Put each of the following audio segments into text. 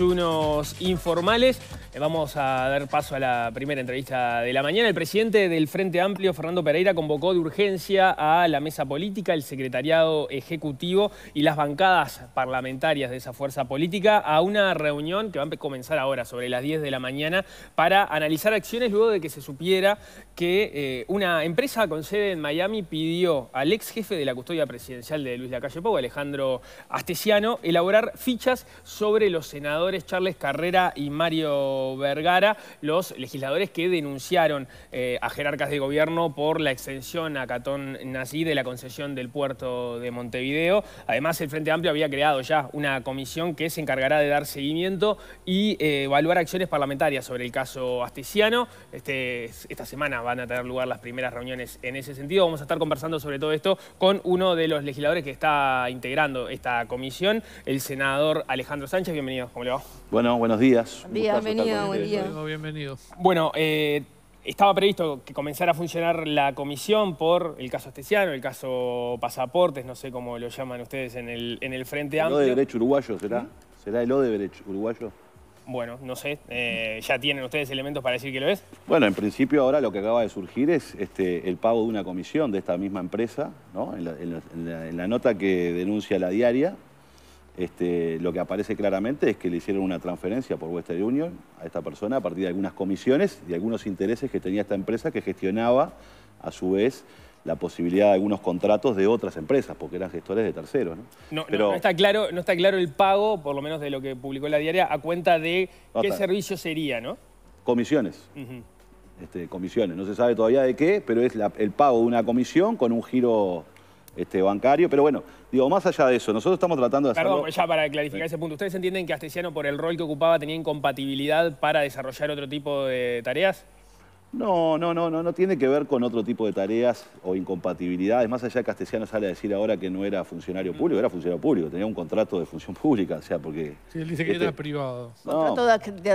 unos informales. Eh, vamos a dar paso a la primera entrevista de la mañana. El presidente del Frente Amplio, Fernando Pereira, convocó de urgencia a la mesa política, el secretariado ejecutivo y las bancadas parlamentarias de esa fuerza política a una reunión que va a comenzar ahora, sobre las 10 de la mañana, para analizar acciones luego de que se supiera que eh, una empresa con sede en Miami pidió al ex jefe de la custodia presidencial de Luis Lacalle Pau, Alejandro Astesiano, elaborar fichas sobre los senadores legisladores Charles Carrera y Mario Vergara, los legisladores que denunciaron eh, a jerarcas de gobierno por la extensión a Catón Nací de la concesión del puerto de Montevideo. Además, el Frente Amplio había creado ya una comisión que se encargará de dar seguimiento y eh, evaluar acciones parlamentarias sobre el caso astesiano. Este, esta semana van a tener lugar las primeras reuniones en ese sentido. Vamos a estar conversando sobre todo esto con uno de los legisladores que está integrando esta comisión, el senador Alejandro Sánchez. Bienvenido, ¿cómo bueno, buenos días. bienvenido, buen día. Bienvenido. Bueno, eh, estaba previsto que comenzara a funcionar la comisión por el caso Astesiano, el caso Pasaportes, no sé cómo lo llaman ustedes en el, en el Frente Amplio. ¿El derecho uruguayo será? ¿Mm? ¿Será el de derecho uruguayo? Bueno, no sé, eh, ¿ya tienen ustedes elementos para decir que lo es? Bueno, en principio ahora lo que acaba de surgir es este, el pago de una comisión de esta misma empresa, ¿no? en la nota que denuncia la diaria, este, lo que aparece claramente es que le hicieron una transferencia por Western Union a esta persona a partir de algunas comisiones y algunos intereses que tenía esta empresa que gestionaba a su vez la posibilidad de algunos contratos de otras empresas, porque eran gestores de terceros. ¿no? está, claro, no está claro el pago, por lo menos de lo que publicó la diaria, a cuenta de qué servicio sería, ¿no? Comisiones. este, comisiones. No se sabe todavía de qué, pero es el pago de una comisión con un giro este, bancario. Pero bueno, digo, más allá de eso, nosotros estamos tratando de hacerlo... Perdón, ya para clarificar ese punto, ¿ustedes entienden que Astesiano por el rol que ocupaba tenía incompatibilidad para desarrollar otro tipo de tareas? No, no, no, no, tiene que ver con otro tipo de tareas o incompatibilidades. Más allá de sale a decir ahora que no era funcionario mm. público, era funcionario público, tenía un contrato de función pública, o sea, porque... Sí, él dice que este, era privado. Contrato de,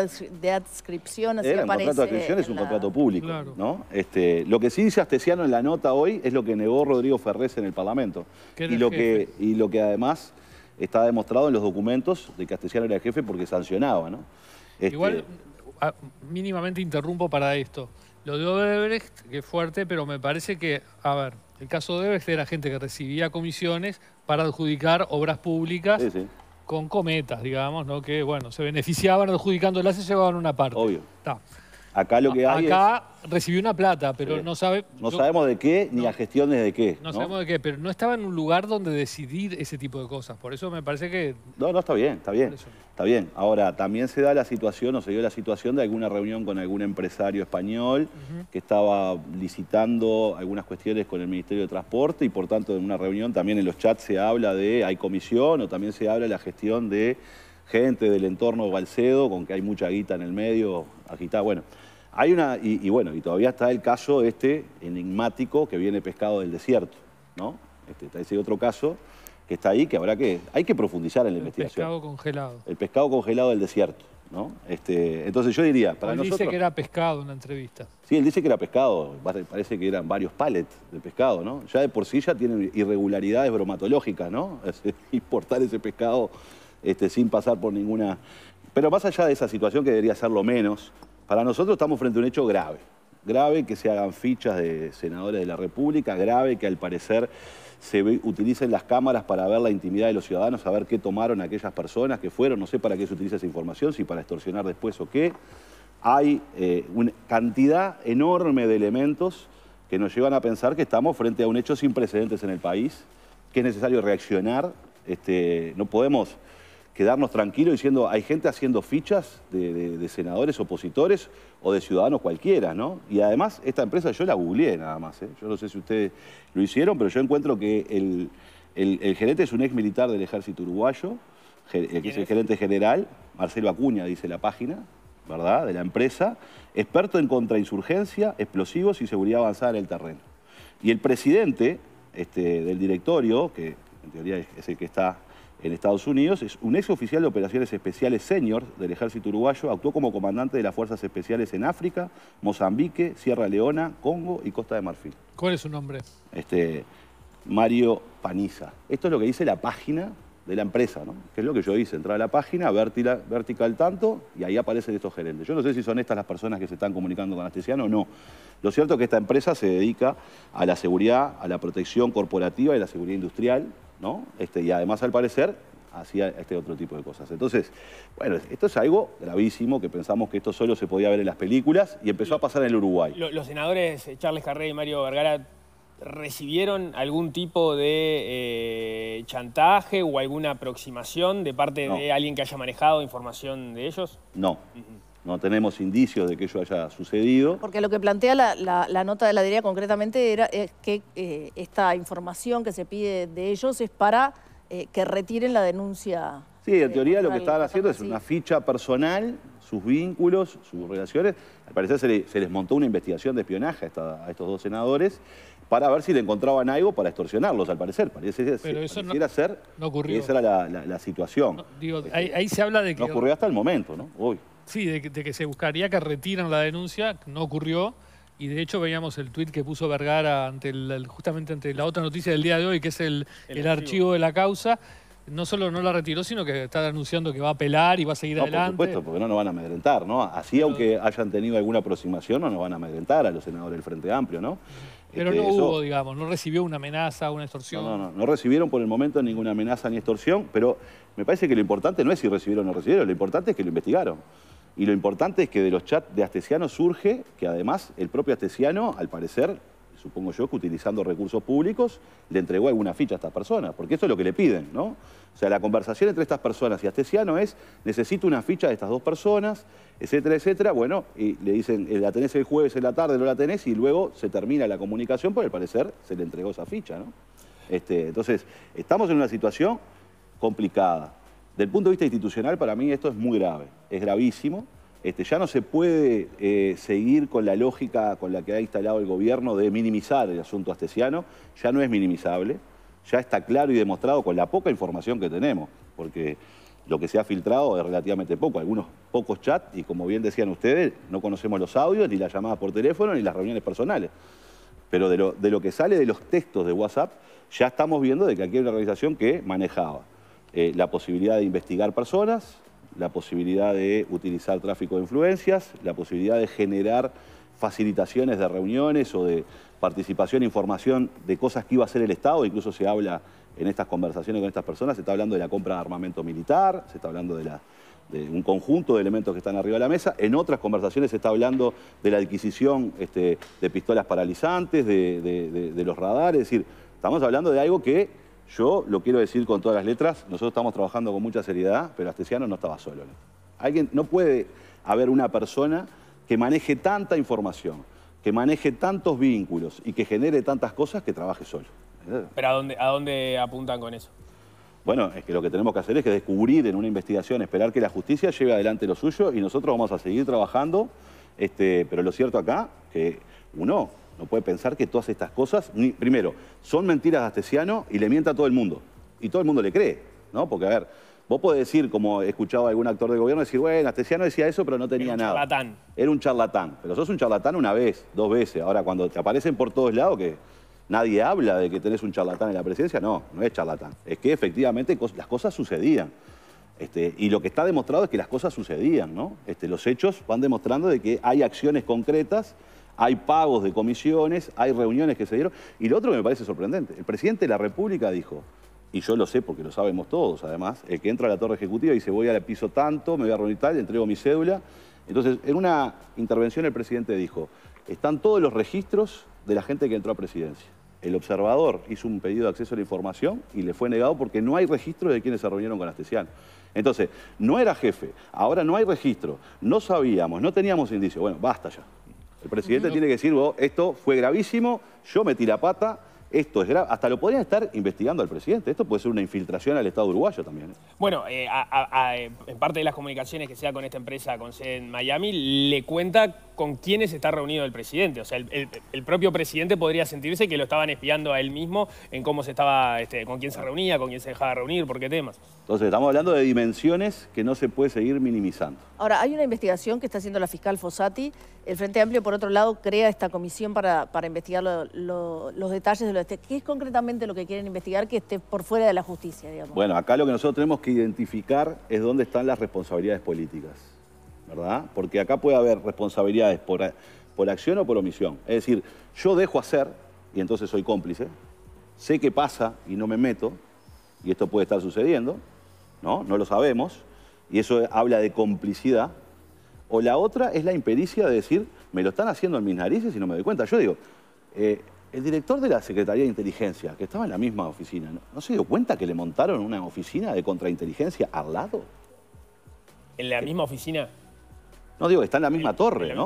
adscripción, así era, Un contrato de adscripción es un contrato público, ¿no? Este, lo que sí dice Astesiano en la nota hoy es lo que negó Rodrigo Ferrés en el Parlamento. Y lo, que, y lo que además está demostrado en los documentos de que era jefe porque sancionaba, ¿no? Este, Igual, mínimamente interrumpo para esto. Lo de Odebrecht, que es fuerte, pero me parece que, a ver, el caso de Odebrecht era gente que recibía comisiones para adjudicar obras públicas con cometas, digamos, ¿no? Que, bueno, se beneficiaban adjudicándolas y llevaban una parte. Obvio. Acá lo que hay Acá recibió una plata, pero eh, no sabe... No sabemos de qué, ni a gestión gestiones de qué. No, sabemos de qué, pero no estaba en un lugar donde decidir ese tipo de cosas. Por eso me parece que... No, no, está bien, está bien. Está bien. Ahora, también se da la situación, o se dio la situación de alguna reunión con algún empresario español que estaba licitando algunas cuestiones con el Ministerio de Transporte y, por tanto, en una reunión también en los chats se habla de... Hay comisión o también se habla de la gestión de gente del entorno Balcedo, con que hay mucha guita en el medio, agitada. Bueno... Hay una, y, bueno, y todavía está el caso este enigmático que viene pescado del desierto, ¿no? Este, está ese otro caso que está ahí que habrá que, hay que profundizar en la investigación. El pescado congelado. El pescado congelado del desierto, ¿no? Este, entonces yo diría, para él dice que era pescado en la entrevista. Sí, él dice que era pescado, parece que eran varios pallets de pescado, ¿no? Ya de por sí ya tienen irregularidades bromatológicas, ¿no? importar ese pescado este, sin pasar por ninguna... Pero más allá de esa situación que debería ser lo menos, para nosotros estamos frente a un hecho grave. Grave que se hagan fichas de senadores de la República, grave que al parecer se utilicen las cámaras para ver la intimidad de los ciudadanos, saber qué tomaron aquellas personas que fueron, no sé para qué se utiliza esa información, si para extorsionar después o qué. Hay eh, una cantidad enorme de elementos que nos llevan a pensar que estamos frente a un hecho sin precedentes en el país, que es necesario reaccionar, este, no podemos quedarnos tranquilos diciendo, hay gente haciendo fichas de, senadores opositores o de ciudadanos cualquiera, ¿no? Y además, esta empresa yo la googleé nada más, ¿eh? yo no sé si ustedes lo hicieron, pero yo encuentro que el, gerente es un ex militar del ejército uruguayo, el que es el gerente general, Marcelo Acuña, dice la página, ¿verdad?, de la empresa, experto en contrainsurgencia, explosivos y seguridad avanzada en el terreno. Y el presidente este, del directorio, que en teoría es el que está en Estados Unidos, es un ex oficial de operaciones especiales senior del ejército uruguayo, actuó como comandante de las fuerzas especiales en África, Mozambique, Sierra Leona, Congo y Costa de Marfil. ¿Cuál es su nombre? Este, Mario Paniza. Esto es lo que dice la página de la empresa, ¿no? Que es lo que yo hice, entrar a la página, vertical tanto, y ahí aparecen estos gerentes. Yo no sé si son estas las personas que se están comunicando con Astesiano o no. Lo cierto es que esta empresa se dedica a la seguridad, a la protección corporativa y a la seguridad industrial, ¿no? Este, y además, al parecer, hacía este otro tipo de cosas. Entonces, bueno, esto es algo gravísimo que pensamos que esto solo se podía ver en las películas y empezó a pasar en el Uruguay. Los senadores eh, Charles Carré y Mario Vergara recibieron algún tipo de eh, chantaje o alguna aproximación de parte de alguien que haya manejado información de ellos? No. No tenemos indicios de que ello haya sucedido. Porque lo que plantea la, nota de la diría concretamente era es que eh, esta información que se pide de ellos es para eh, que retiren la denuncia. Sí, en eh, teoría lo que estaban haciendo es una ficha personal, sus vínculos, sus relaciones. Al parecer se, les montó una investigación de espionaje a, estos dos senadores para ver si le encontraban algo para extorsionarlos, al parecer. Parece Pero eso no, ser no ocurrió. esa era la, situación. ahí, se habla de que... No ocurrió hasta el momento, ¿no? hoy sí, de, que se buscaría que retiran la denuncia, no ocurrió. Y de hecho veíamos el tuit que puso Vergara ante el, justamente ante la otra noticia del día de hoy, que es el, archivo. de la causa. No solo no la retiró, sino que está anunciando que va a apelar y va a seguir adelante. Por supuesto, porque no nos van a amedrentar, ¿no? Así, aunque hayan tenido alguna aproximación, no nos van a amedrentar a los senadores del Frente Amplio, ¿no? Pero este, no hubo, digamos, no recibió una amenaza, una extorsión. No, no, no, no recibieron por el momento ninguna amenaza ni extorsión, pero me parece que lo importante no es si recibieron o no recibieron, lo importante es que lo investigaron. Y lo importante es que de los chats de Astesiano surge que además el propio Astesiano, al parecer, supongo yo que utilizando recursos públicos, le entregó alguna ficha a estas personas, porque eso es lo que le piden, ¿no? O sea, la conversación entre estas personas y Astesiano es, necesito una ficha de estas dos personas, etcétera, etcétera. Bueno, y le dicen, eh, la tenés el jueves en la tarde, no la tenés, y luego se termina la comunicación, por el parecer se le entregó esa ficha, ¿no? Este, entonces, estamos en una situación complicada el punto de vista institucional, para mí esto es muy grave, es gravísimo. Este, ya no se puede eh, seguir con la lógica con la que ha instalado el gobierno de minimizar el asunto astesiano, ya no es minimizable, ya está claro y demostrado con la poca información que tenemos, porque lo que se ha filtrado es relativamente poco, algunos pocos chats y como bien decían ustedes, no conocemos los audios, ni las llamadas por teléfono, ni las reuniones personales. Pero de lo, que sale de los textos de WhatsApp, ya estamos viendo de que aquí hay una organización que manejaba eh, la posibilidad de investigar personas, la posibilidad de utilizar tráfico de influencias, la posibilidad de generar facilitaciones de reuniones o de participación, e información de cosas que iba a hacer el Estado, incluso se habla en estas conversaciones con estas personas, se está hablando de la compra de armamento militar, se está hablando de, un conjunto de elementos que están arriba de la mesa, en otras conversaciones se está hablando de la adquisición este, de pistolas paralizantes, de, de los radares, es decir, estamos hablando de algo que yo lo quiero decir con todas las letras, nosotros estamos trabajando con mucha seriedad, pero Astesiano no estaba solo. Alguien, no puede haber una persona que maneje tanta información, que maneje tantos vínculos y que genere tantas cosas que trabaje solo. ¿Pero a dónde, apuntan con eso? Bueno, es que lo que tenemos que hacer es que descubrir en una investigación, esperar que la justicia lleve adelante lo suyo y nosotros vamos a seguir trabajando, este, pero lo cierto acá, que uno no puede pensar que todas estas cosas, primero, son mentiras de Astesiano y le mienta a todo el mundo. Y todo el mundo le cree, ¿no? Porque, a ver, Vos podés decir, como he escuchado a algún actor de gobierno, decir, bueno, Astesiano decía eso, pero no tenía nada. Era un charlatán. Era un charlatán. Pero sos un charlatán una vez, dos veces. Ahora, cuando te aparecen por todos lados, que nadie habla de que tenés un charlatán en la presidencia, no, no es charlatán. Es que efectivamente las cosas sucedían. Este, y lo que está demostrado es que las cosas sucedían, ¿no? Este, los hechos van demostrando de que hay acciones concretas hay pagos de comisiones, hay reuniones que se dieron. Y lo otro que me parece sorprendente, el presidente de la República dijo, y yo lo sé porque lo sabemos todos además, el que entra a la torre ejecutiva y dice voy al piso tanto, me voy a reunir tal, entrego mi cédula. Entonces, en una intervención el presidente dijo, están todos los registros de la gente que entró a presidencia. El observador hizo un pedido de acceso a la información y le fue negado porque no hay registro de quienes se reunieron con Astesiano. Entonces, no era jefe, ahora no hay registro, no sabíamos, no teníamos indicios. Bueno, basta ya. El presidente tiene que decir, vos, esto fue gravísimo, yo metí la pata, esto es grave. Hasta lo podrían estar investigando al presidente. Esto puede ser una infiltración al Estado uruguayo también. ¿eh? Bueno, eh, en parte de las comunicaciones que sea con esta empresa con sede en Miami, le cuenta con quiénes está reunido el presidente. O sea, el, propio presidente podría sentirse que lo estaban espiando a él mismo en cómo se estaba, este, con quién se reunía, con quién se dejaba reunir, por qué temas. Entonces, estamos hablando de dimensiones que no se puede seguir minimizando. Ahora, hay una investigación que está haciendo la fiscal Fossati. El Frente Amplio, por otro lado, crea esta comisión para, para investigar los detalles de lo este. ¿Qué es concretamente lo que quieren investigar que esté por fuera de la justicia, digamos? Bueno, acá lo que nosotros tenemos que identificar es dónde están las responsabilidades políticas. ¿verdad? Porque acá puede haber responsabilidades por, acción o por omisión. Es decir, yo dejo hacer y entonces soy cómplice, sé qué pasa y no me meto, y esto puede estar sucediendo, ¿no? No lo sabemos, y eso habla de complicidad. O la otra es la impericia de decir, me lo están haciendo en mis narices y no me doy cuenta. Yo digo, eh, el director de la Secretaría de Inteligencia, que estaba en la misma oficina, ¿no se dio cuenta que le montaron una oficina de contrainteligencia al lado? ¿En la eh, misma oficina? No digo, está en la misma torre, Está en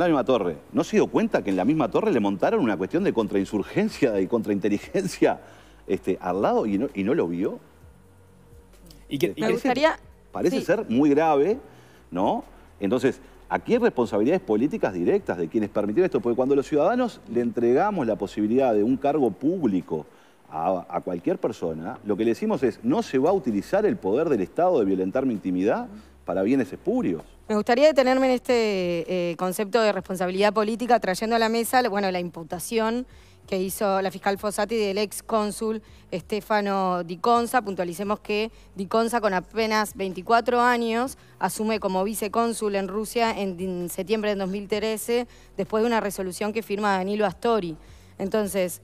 la misma torre. ¿No se dio cuenta que en la misma torre le montaron una cuestión de contrainsurgencia y contrainteligencia este, al lado y no, lo vio? Y Me este, parece, gustaría... parece ser muy grave, ¿no? Entonces, aquí hay responsabilidades políticas directas de quienes permitieron esto, porque cuando los ciudadanos le entregamos la posibilidad de un cargo público a, a, cualquier persona, lo que le decimos es, no se va a utilizar el poder del Estado de violentar mi intimidad para bienes espurios. Me gustaría detenerme en este eh, concepto de responsabilidad política, trayendo a la mesa bueno, la imputación que hizo la fiscal Fossati del ex cónsul Estefano Conza, Puntualicemos que Di Conza con apenas 24 años, asume como vicecónsul en Rusia en, septiembre de 2013, después de una resolución que firma Danilo Astori. Entonces,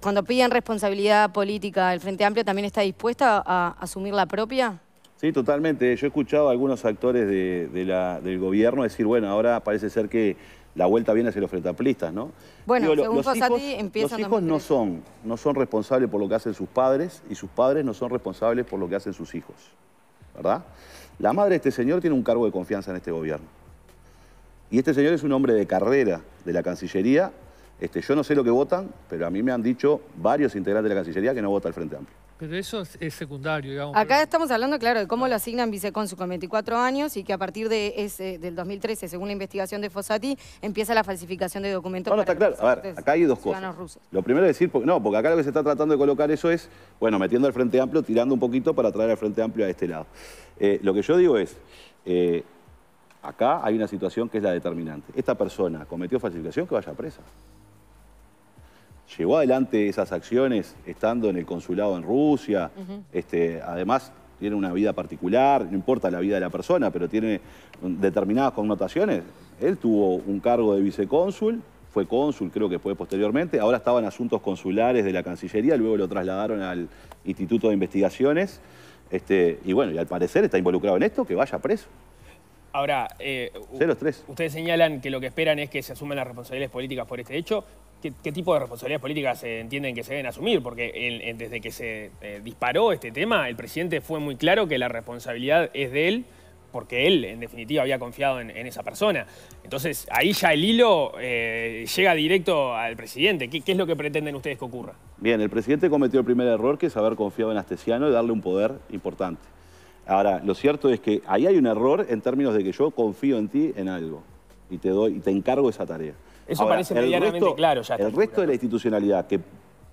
cuando piden responsabilidad política, ¿el Frente Amplio también está dispuesta a asumir la propia? Sí, totalmente. Yo he escuchado a algunos actores de, del gobierno decir, bueno, ahora parece ser que la vuelta viene hacia los frentaplistas, ¿no? Bueno, según los hijos, Los hijos no son, no son responsables por lo que hacen sus padres y sus padres no son responsables por lo que hacen sus hijos, ¿verdad? La madre de este señor tiene un cargo de confianza en este gobierno. Y este señor es un hombre de carrera de la Cancillería. Este, yo no sé lo que votan, pero a mí me han dicho varios integrantes de la Cancillería que no vota el Frente Amplio. Pero eso es, secundario, digamos. Acá estamos hablando, claro, de cómo lo asignan vicecónsul con 24 años y que a partir de ese, del 2013, según la investigación de Fossati, empieza la falsificación de documentos. Bueno, está claro. A ver, acá hay dos cosas. Rusos. Lo primero es decir, no, porque acá lo que se está tratando de colocar eso es, bueno, metiendo al Frente Amplio, tirando un poquito para traer al Frente Amplio a este lado. Eh, lo que yo digo es, eh, acá hay una situación que es la determinante. Esta persona cometió falsificación, que vaya a presa llevó adelante esas acciones estando en el consulado en Rusia. Este, además, tiene una vida particular, no importa la vida de la persona, pero tiene determinadas connotaciones. Él tuvo un cargo de vicecónsul, fue cónsul, creo que fue posteriormente. Ahora estaba en asuntos consulares de la Cancillería, luego lo trasladaron al Instituto de Investigaciones. Este, y bueno, y al parecer está involucrado en esto, que vaya preso. Ahora, eh, ustedes señalan que lo que esperan es que se asuman las responsabilidades políticas por este hecho. ¿Qué, tipo de responsabilidades políticas entienden que se deben asumir? Porque desde que se eh, disparó este tema, el presidente fue muy claro que la responsabilidad es de él, porque él, en definitiva, había confiado en, esa persona. Entonces, ahí ya el hilo eh, llega directo al presidente. ¿Qué, ¿Qué, es lo que pretenden ustedes que ocurra? Bien, el presidente cometió el primer error, que es haber confiado en Astesiano y darle un poder importante. Ahora, lo cierto es que ahí hay un error en términos de que yo confío en ti en algo y te doy y te encargo esa tarea. Eso parece medianamente claro El resto de la institucionalidad que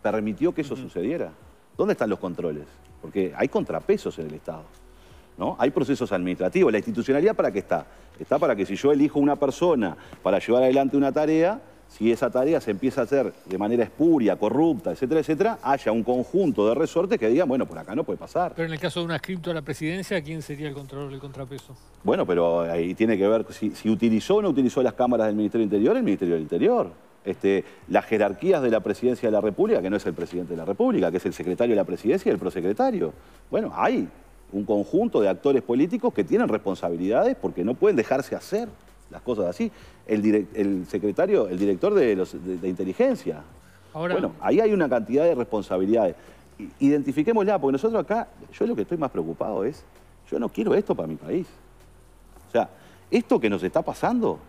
permitió que eso sucediera, ¿dónde están los controles? Porque hay contrapesos en el Estado. ¿No? Hay procesos administrativos. ¿La institucionalidad para qué está? Está para que si yo elijo una persona para llevar adelante una tarea, si esa tarea se empieza a hacer de manera espuria, corrupta, etcétera, etcétera, haya un conjunto de resortes que digan, bueno, por acá no puede pasar. Pero en el caso de un escrito a la presidencia, ¿quién sería el controlador del contrapeso? Bueno, pero ahí tiene que ver si, utilizó o no utilizó las cámaras del Ministerio del Interior, el Ministerio del Interior. Este, las jerarquías de la presidencia de la República, que no es el presidente de la República, que es el secretario de la presidencia y el prosecretario. Bueno, hay un conjunto de actores políticos que tienen responsabilidades porque no pueden dejarse hacer las cosas así. El, secretario, el director de, inteligencia. Bueno, ahí hay una cantidad de responsabilidades. Identifiquémosla, porque nosotros acá, yo lo que estoy más preocupado es, yo no quiero esto para mi país. O sea, esto que nos está pasando,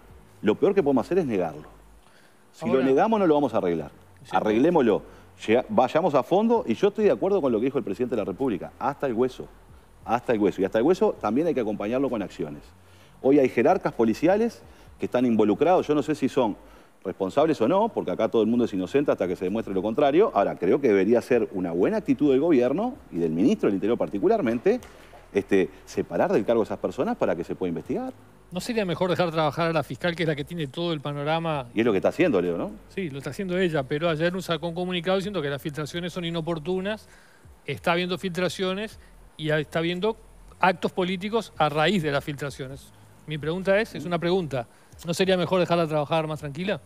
lo peor que podemos hacer es negarlo. Si lo negamos no lo vamos a arreglar. Arreglémoslo. vayamos a fondo y yo estoy de acuerdo con lo que dijo el presidente de la República, hasta el hueso, hasta el hueso. Y hasta el hueso también hay que acompañarlo con acciones. Hoy hay jerarcas policiales que están involucrados, yo no sé si son responsables o no, porque acá todo el mundo es inocente hasta que se demuestre lo contrario. Ahora, creo que debería ser una buena actitud del gobierno y del ministro del Interior particularmente, este, separar del cargo a esas personas para que se pueda investigar. ¿No sería mejor dejar trabajar a la fiscal, que es la que tiene todo el panorama? Y es lo que está haciendo, Leo, ¿no? Sí, lo está haciendo ella, pero ayer nos sacó un comunicado diciendo que las filtraciones son inoportunas, está habiendo filtraciones y está habiendo actos políticos a raíz de las filtraciones. Mi pregunta es, es una pregunta, ¿no sería mejor dejarla trabajar más tranquila?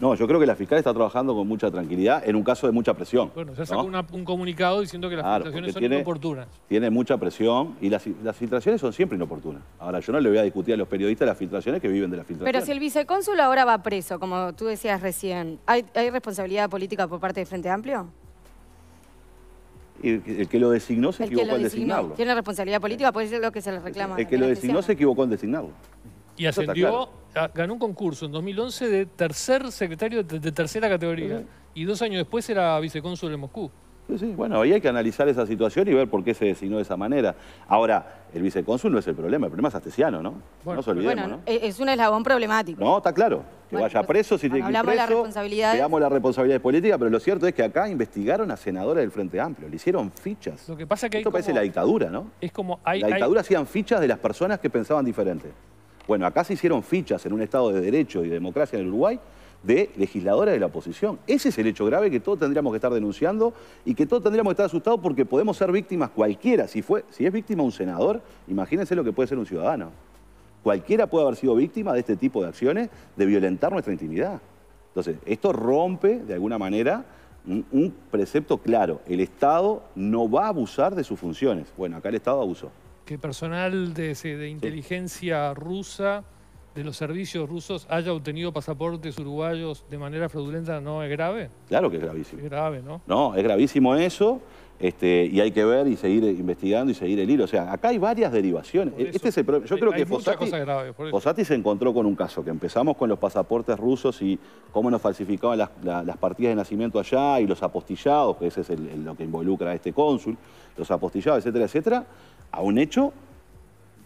No, yo creo que la fiscal está trabajando con mucha tranquilidad en un caso de mucha presión. Bueno, se sacó un comunicado diciendo que las filtraciones son inoportunas. Tiene mucha presión y las, filtraciones son siempre inoportunas. Ahora, yo no le voy a discutir a los periodistas las filtraciones que viven de las filtraciones. Pero si el vicecónsul ahora va preso, como tú decías recién, ¿hay, hay responsabilidad política por parte de Frente Amplio? El que, lo designó se equivocó al designarlo. Tiene responsabilidad política, puede ser lo que se le reclama. El que lo designó se equivocó al designarlo. Y ascendió, ganó un concurso en 2011 de tercer secretario de, tercera categoría. Y dos años después era vicecónsul en Moscú. Bueno, ahí hay que analizar esa situación y ver por qué se designó de esa manera. Ahora, el vicecónsul no es el problema, el problema es Astesiano, ¿no? no se olvidemos, bueno, Es un eslabón problemático. No, está claro. Que vaya pues, preso, si tiene que ir preso, la responsabilidad... política, responsabilidades políticas, pero lo cierto es que acá investigaron a senadores del Frente Amplio, le hicieron fichas. Lo que pasa que Esto parece la dictadura, ¿no? Es como... la dictadura hacían fichas de las personas que pensaban diferente. Bueno, acá se hicieron fichas en un Estado de Derecho y democracia en el Uruguay de legisladora de la oposición. Ese es el hecho grave que todos tendríamos que estar denunciando y que todos tendríamos que estar asustados porque podemos ser víctimas cualquiera. Si, fue, si es víctima un senador, imagínense lo que puede ser un ciudadano. Cualquiera puede haber sido víctima de este tipo de acciones, de violentar nuestra intimidad. Entonces, esto rompe, de alguna manera, un, precepto claro. El Estado no va a abusar de sus funciones. Bueno, acá el Estado abusó. Que personal de, inteligencia rusa de los servicios rusos haya obtenido pasaportes uruguayos de manera fraudulenta no es grave? Claro que es gravísimo. Es grave, ¿no? No, es gravísimo eso. Este, y hay que ver y seguir investigando y seguir el hilo. O sea, acá hay varias derivaciones. este yo creo que Fosati se encontró con un caso, que empezamos con los pasaportes rusos y cómo nos falsificaban las, partidas de nacimiento allá y los apostillados, que ese es lo que involucra a este cónsul, los apostillados, etcétera, etcétera, a un hecho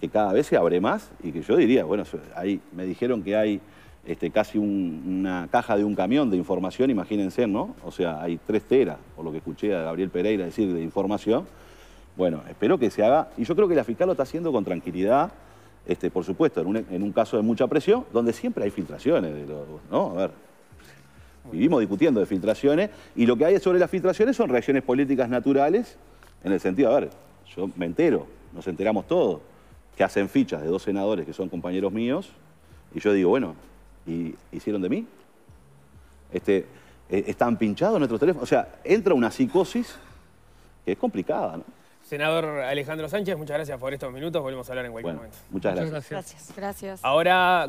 que cada vez se abre más y que yo diría, bueno, ahí me dijeron que hay este, casi una caja de un camión de información, imagínense, ¿no? O sea, hay tres teras, por lo que escuché a Gabriel Pereira decir, de información. Bueno, espero que se haga, y yo creo que la fiscal lo está haciendo con tranquilidad, este, por supuesto, en un, caso de mucha presión, donde siempre hay filtraciones, de los, ¿no? A ver, vivimos discutiendo de filtraciones, y lo que hay sobre las filtraciones son reacciones políticas naturales, en el sentido, a ver, yo me entero, nos enteramos todos que hacen fichas de dos senadores que son compañeros míos, y yo digo, bueno, ¿y hicieron de mí? Este, eh, ¿Están pinchados nuestros teléfonos? O sea, entra una psicosis que es complicada, Senador Alejandro Sánchez, muchas gracias por estos minutos. Volvemos a hablar en cualquier momento. Muchas gracias. Muchas gracias. gracias. Ahora,